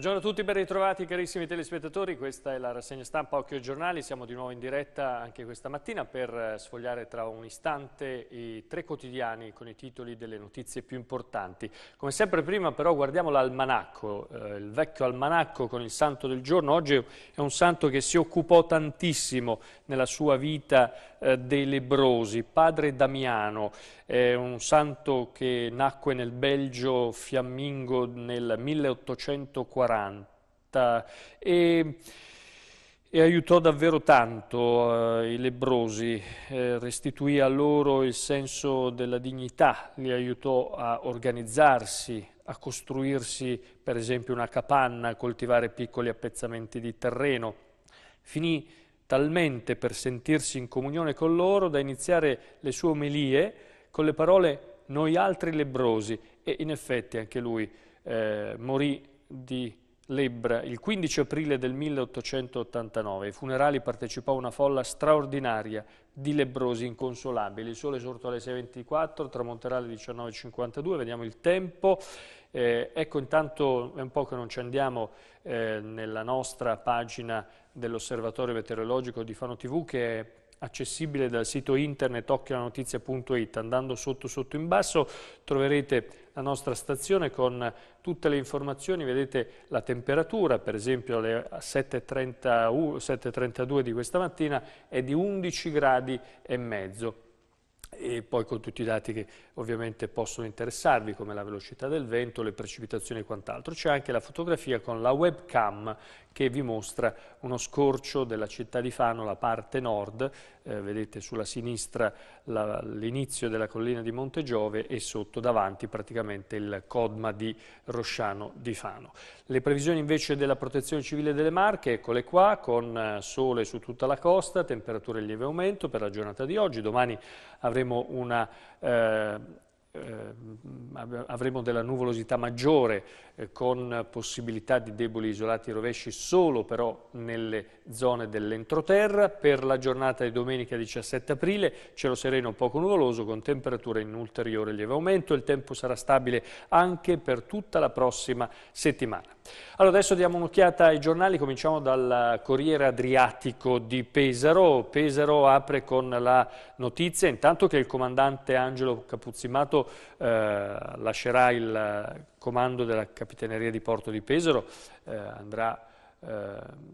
Buongiorno a tutti, ben ritrovati carissimi telespettatori, questa è la rassegna stampa Occhio Giornali, siamo di nuovo in diretta anche questa mattina per eh, sfogliare tra un istante i tre quotidiani con i titoli delle notizie più importanti. Come sempre prima però guardiamo l'almanacco, eh, il vecchio almanacco con il santo del giorno, oggi è un santo che si occupò tantissimo nella sua vita eh, dei lebrosi, padre Damiano, è un santo che nacque nel Belgio fiammingo nel 1840 40 e, e aiutò davvero tanto eh, i lebrosi, eh, restituì a loro il senso della dignità, li aiutò a organizzarsi, a costruirsi per esempio una capanna, a coltivare piccoli appezzamenti di terreno. Finì talmente per sentirsi in comunione con loro da iniziare le sue omelie con le parole noi altri lebrosi e in effetti anche lui eh, morì di Lebbra il 15 aprile del 1889. Ai funerali partecipò una folla straordinaria di lebbrosi inconsolabili. Il sole sorto alle 6.24, tramonterà alle 19.52, vediamo il tempo. Eh, ecco, intanto è un po' che non ci andiamo eh, nella nostra pagina dell'Osservatorio Meteorologico di Fano TV che è accessibile dal sito internet occhialanotizia.it. Andando sotto sotto in basso troverete la nostra stazione con tutte le informazioni, vedete la temperatura, per esempio alle 7.32 di questa mattina è di 11 gradi e mezzo e poi con tutti i dati che ovviamente possono interessarvi come la velocità del vento, le precipitazioni e quant'altro. C'è anche la fotografia con la webcam che vi mostra uno scorcio della città di Fano, la parte nord, eh, vedete sulla sinistra l'inizio della collina di Monte Giove e sotto davanti praticamente il codma di Rosciano di Fano. Le previsioni invece della protezione civile delle Marche, eccole qua, con eh, sole su tutta la costa, temperature in lieve aumento per la giornata di oggi, domani avremo una... Eh, eh, avremo della nuvolosità maggiore eh, con possibilità di deboli isolati rovesci solo però nelle zone dell'entroterra. Per la giornata di domenica 17 aprile cielo sereno poco nuvoloso con temperature in ulteriore lieve aumento. Il tempo sarà stabile anche per tutta la prossima settimana. Allora adesso diamo un'occhiata ai giornali, cominciamo dal Corriere Adriatico di Pesaro. Pesaro apre con la notizia intanto che il comandante Angelo Capuzzimato eh, lascerà il comando della Capitaneria di Porto di Pesaro, eh, andrà eh,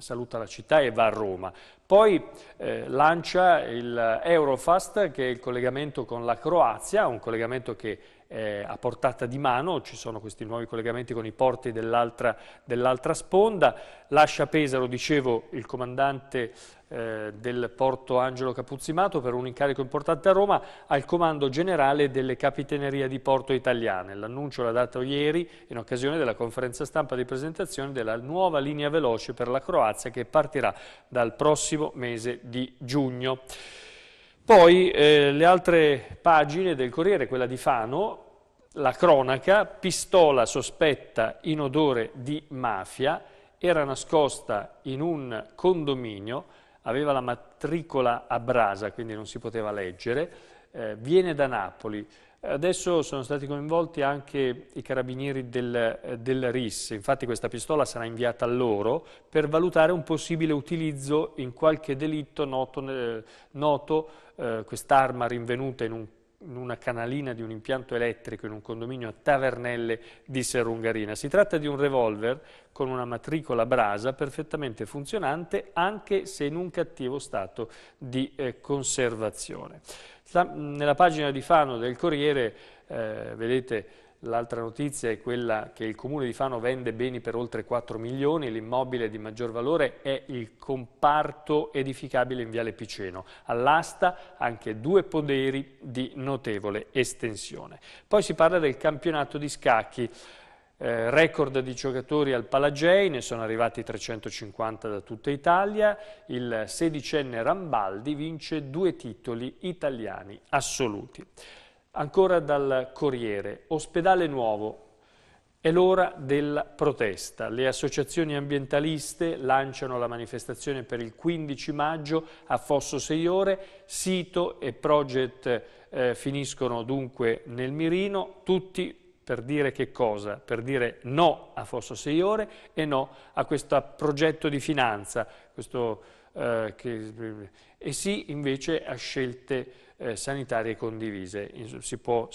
saluta la città e va a Roma. Poi eh, lancia il Eurofast che è il collegamento con la Croazia, un collegamento che è a portata di mano, ci sono questi nuovi collegamenti con i porti dell'altra dell sponda, lascia Pesaro, dicevo, il comandante eh, del porto Angelo Capuzzimato per un incarico importante a Roma al comando generale delle capitanerie di porto italiane. L'annuncio l'ha dato ieri in occasione della conferenza stampa di presentazione della nuova linea veloce per la Croazia che partirà dal prossimo successivo mese di giugno. Poi eh, le altre pagine del Corriere, quella di Fano, la cronaca, pistola sospetta in odore di mafia, era nascosta in un condominio, aveva la matricola a brasa, quindi non si poteva leggere, eh, viene da Napoli, Adesso sono stati coinvolti anche i carabinieri del, eh, del, RIS, infatti questa pistola sarà inviata a loro per valutare un possibile utilizzo in qualche delitto noto, eh, noto eh, quest'arma rinvenuta in, un, in una canalina di un impianto elettrico in un condominio a Tavernelle di Serungarina. Si tratta di un revolver con una matricola brasa perfettamente funzionante anche se in un cattivo stato di eh, conservazione nella pagina di Fano del Corriere, eh, vedete, L'altra notizia è quella che il comune di Fano vende beni per oltre 4 milioni, l'immobile di maggior valore è il comparto edificabile in Viale Piceno, all'asta anche due poderi di notevole estensione. Poi si parla del campionato di scacchi eh, record di giocatori al Palagei, ne sono arrivati 350 da tutta Italia, il sedicenne Rambaldi vince due titoli italiani assoluti. Ancora dal Corriere, ospedale nuovo, è l'ora della protesta. Le associazioni ambientaliste lanciano la manifestazione per il 15 maggio a Fosso Seiore. Sito e Project eh, finiscono dunque nel mirino. Tutti per dire che cosa? Per dire no a Fosso Sei Ore e no a questo progetto di finanza, questo, eh, che, eh, e sì invece a scelte eh, sanitarie condivise. Si, può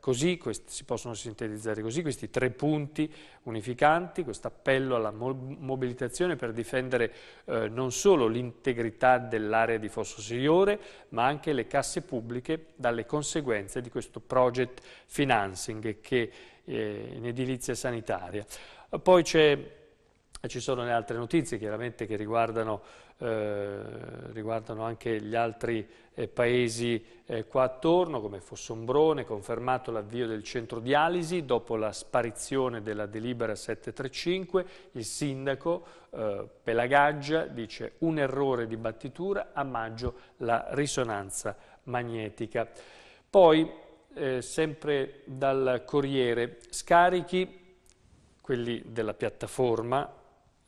così, questi, si possono sintetizzare così questi tre punti unificanti, questo appello alla mobilitazione per difendere eh, non solo l'integrità dell'area di Fosso Signore, ma anche le casse pubbliche dalle conseguenze di questo project financing che, eh, in edilizia sanitaria. Poi ci sono le altre notizie chiaramente che riguardano eh, riguardano anche gli altri eh, paesi eh, qua attorno, come Fossombrone, confermato l'avvio del centro dialisi dopo la sparizione della delibera 735, il sindaco eh, Pelagaggia dice un errore di battitura, a maggio la risonanza magnetica. Poi, eh, sempre dal Corriere, scarichi, quelli della piattaforma,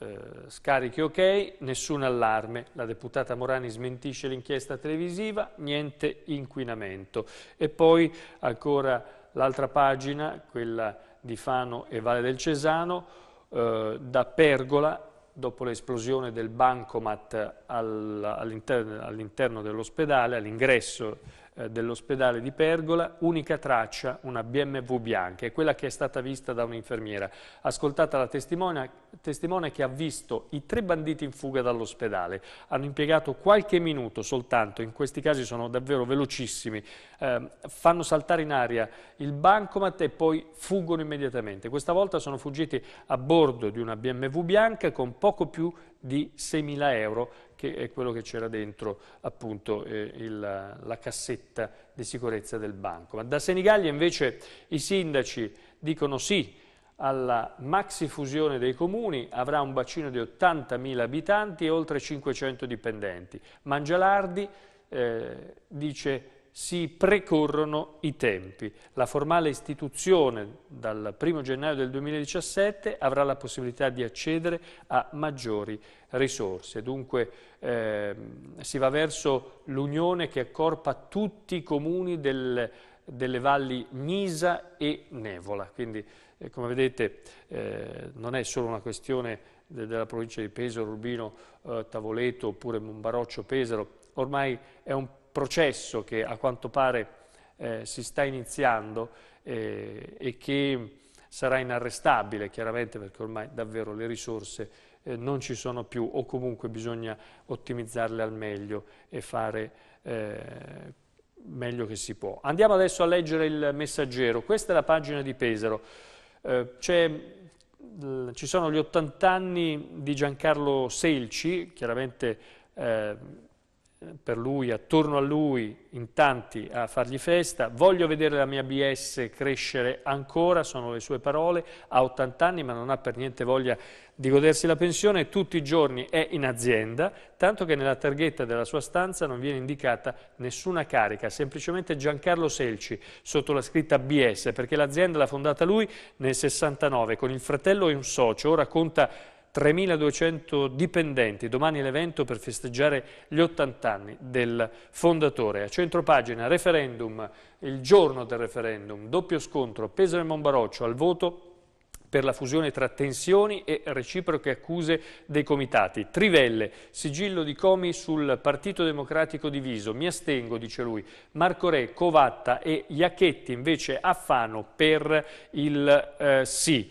eh, scarichi ok, nessun allarme, la deputata Morani smentisce l'inchiesta televisiva, niente inquinamento. E poi ancora l'altra pagina, quella di Fano e Valle del Cesano, eh, da Pergola, dopo l'esplosione del bancomat all'interno all dell'ospedale, all'ingresso eh, dell'ospedale di Pergola, unica traccia, una BMW bianca, è quella che è stata vista da un'infermiera. Ascoltata la testimone che ha visto i tre banditi in fuga dall'ospedale, hanno impiegato qualche minuto soltanto, in questi casi sono davvero velocissimi, eh, fanno saltare in aria il bancomat e poi fuggono immediatamente. Questa volta sono fuggiti a bordo di una BMW bianca con poco più di di 6.000 euro che è quello che c'era dentro appunto eh, il, la cassetta di sicurezza del banco. Ma da Senigallia invece i sindaci dicono sì alla maxi fusione dei comuni, avrà un bacino di 80.000 abitanti e oltre 500 dipendenti. Mangialardi eh, dice si precorrono i tempi. La formale istituzione dal 1 gennaio del 2017 avrà la possibilità di accedere a maggiori risorse. Dunque eh, si va verso l'unione che accorpa tutti i comuni del, delle valli Nisa e Nevola. Quindi eh, come vedete eh, non è solo una questione de della provincia di Pesaro, Urbino, eh, Tavoleto oppure Mombaroccio, Pesaro, ormai è un processo che a quanto pare eh, si sta iniziando eh, e che sarà inarrestabile chiaramente perché ormai davvero le risorse eh, non ci sono più o comunque bisogna ottimizzarle al meglio e fare eh, meglio che si può. Andiamo adesso a leggere il messaggero, questa è la pagina di Pesaro, eh, ci sono gli 80 anni di Giancarlo Selci, chiaramente eh, per lui, attorno a lui, in tanti a fargli festa, voglio vedere la mia BS crescere ancora, sono le sue parole, ha 80 anni ma non ha per niente voglia di godersi la pensione, tutti i giorni è in azienda, tanto che nella targhetta della sua stanza non viene indicata nessuna carica, semplicemente Giancarlo Selci sotto la scritta BS, perché l'azienda l'ha fondata lui nel 69 con il fratello e un socio, ora conta 3.200 dipendenti, domani l'evento per festeggiare gli 80 anni del fondatore. A centropagina referendum, il giorno del referendum, doppio scontro, Pesaro e Monbaroccio al voto per la fusione tra tensioni e reciproche accuse dei comitati. Trivelle, sigillo di Comi sul Partito Democratico diviso, mi astengo, dice lui, Marco Re, Covatta e Iacchetti invece a Fano per il eh, sì.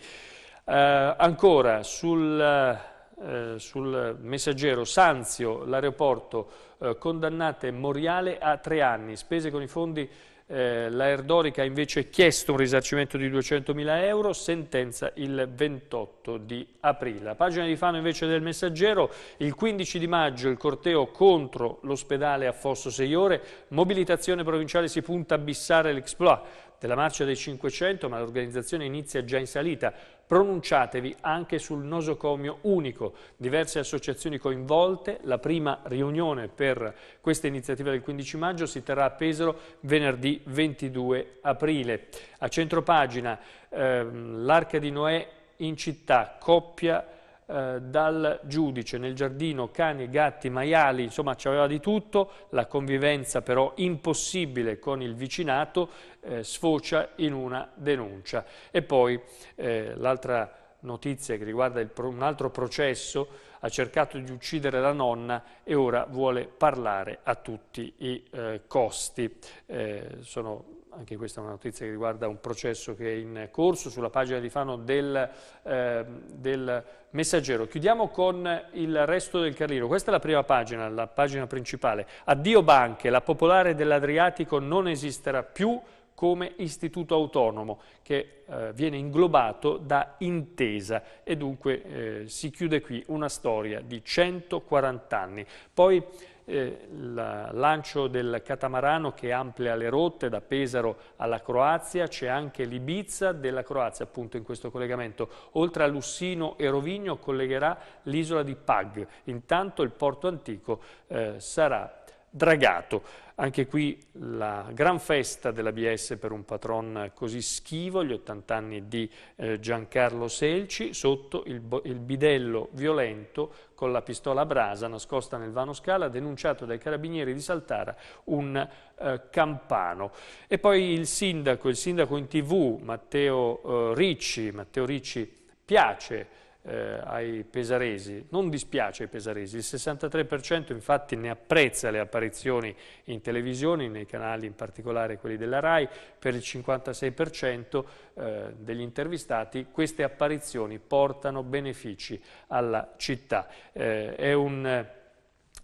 Eh, ancora sul, eh, sul messaggero Sanzio, l'aeroporto, eh, condannate Moriale a tre anni, spese con i fondi eh, L'Aerdorica ha invece chiesto un risarcimento di 200.000 euro, sentenza il 28 di aprile. La pagina di Fano invece del Messaggero, il 15 di maggio il corteo contro l'ospedale a Fosso Seiore, mobilitazione provinciale si punta a bissare l'exploit della marcia dei 500, ma l'organizzazione inizia già in salita. Pronunciatevi anche sul nosocomio unico. Diverse associazioni coinvolte, la prima riunione per questa iniziativa del 15 maggio si terrà a Pesaro venerdì 22 aprile. A centropagina ehm, l'Arca di Noè in città, coppia eh, dal giudice. Nel giardino cani, gatti, maiali, insomma c'aveva di tutto, la convivenza però impossibile con il vicinato eh, sfocia in una denuncia. E poi eh, l'altra notizia che riguarda pro, un altro processo, ha cercato di uccidere la nonna e ora vuole parlare a tutti i eh, costi. Eh, sono anche questa è una notizia che riguarda un processo che è in corso, sulla pagina di Fano del, eh, del Messaggero. Chiudiamo con il resto del Carlino, questa è la prima pagina, la pagina principale. Addio banche, la popolare dell'Adriatico non esisterà più come istituto autonomo che eh, viene inglobato da Intesa e dunque eh, si chiude qui una storia di 140 anni. Poi eh, il lancio del catamarano che amplia le rotte da Pesaro alla Croazia, c'è anche l'Ibiza della Croazia appunto in questo collegamento, oltre a Lussino e Rovigno collegherà l'isola di Pag, intanto il porto antico eh, sarà Dragato. Anche qui la gran festa della BS per un patron così schivo, gli 80 anni di eh, Giancarlo Selci, sotto il, il, bidello violento con la pistola a brasa nascosta nel vano scala, denunciato dai carabinieri di Saltara un eh, campano. E poi il sindaco, il sindaco in tv, Matteo eh, Ricci, Matteo Ricci piace eh, ai pesaresi, non dispiace ai pesaresi, il 63% infatti ne apprezza le apparizioni in televisione, nei canali in particolare quelli della RAI, per il 56% eh, degli intervistati queste apparizioni portano benefici alla città. Eh, è un eh,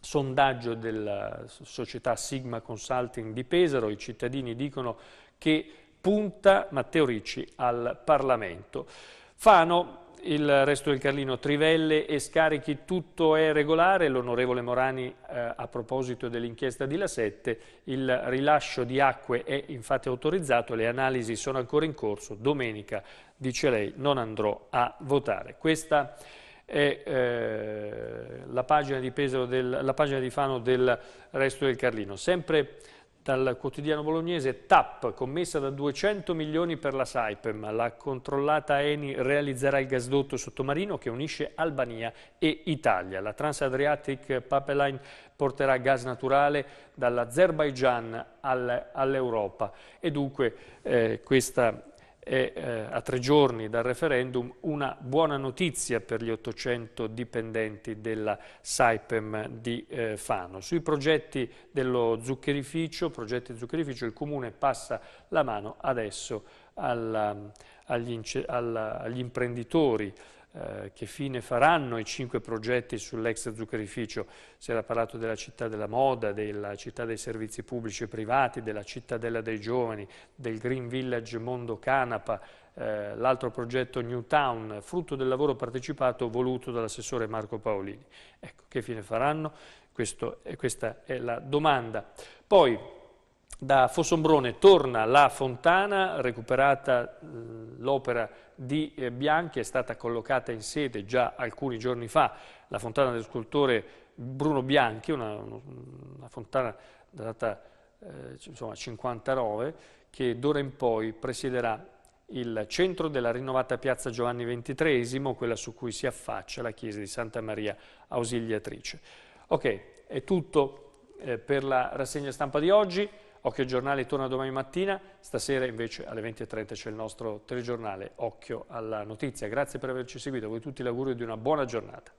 sondaggio della società Sigma Consulting di Pesaro, i cittadini dicono che punta Matteo Ricci al Parlamento. Fano il resto del Carlino, trivelle e scarichi, tutto è regolare. L'onorevole Morani, eh, a proposito dell'inchiesta di La Sette, il rilascio di acque è infatti autorizzato, le analisi sono ancora in corso. Domenica, dice lei, non andrò a votare. Questa è eh, la, pagina di Pesaro del, la pagina di Fano del resto del Carlino. Sempre dal quotidiano bolognese TAP, commessa da 200 milioni per la Saipem, la controllata Eni realizzerà il gasdotto sottomarino che unisce Albania e Italia. La Transadriatic Pipeline porterà gas naturale dall'Azerbaigian all'Europa e dunque eh, questa è eh, a tre giorni dal referendum una buona notizia per gli 800 dipendenti della Saipem di eh, Fano. Sui progetti dello zuccherificio, progetti zuccherificio, il Comune passa la mano adesso alla, agli, alla, agli imprenditori eh, che fine faranno i cinque progetti sull'ex zuccherificio? Si era parlato della città della moda, della città dei servizi pubblici e privati, della cittadella dei giovani, del Green Village Mondo Canapa, eh, l'altro progetto New Town, frutto del lavoro partecipato voluto dall'assessore Marco Paolini. Ecco, che fine faranno? Questo, questa è la domanda. Poi, da Fossombrone torna la fontana, recuperata eh, l'opera di eh, Bianchi, è stata collocata in sede già alcuni giorni fa, la fontana del scultore Bruno Bianchi, una, una fontana data eh, insomma, 59, che d'ora in poi presiderà il centro della rinnovata piazza Giovanni XXIII, quella su cui si affaccia la chiesa di Santa Maria Ausiliatrice. Ok, è tutto eh, per la rassegna stampa di oggi. Occhio ai giornali torna domani mattina, stasera invece alle 20.30 c'è il nostro telegiornale Occhio alla notizia. Grazie per averci seguito, a voi tutti l'augurio di una buona giornata.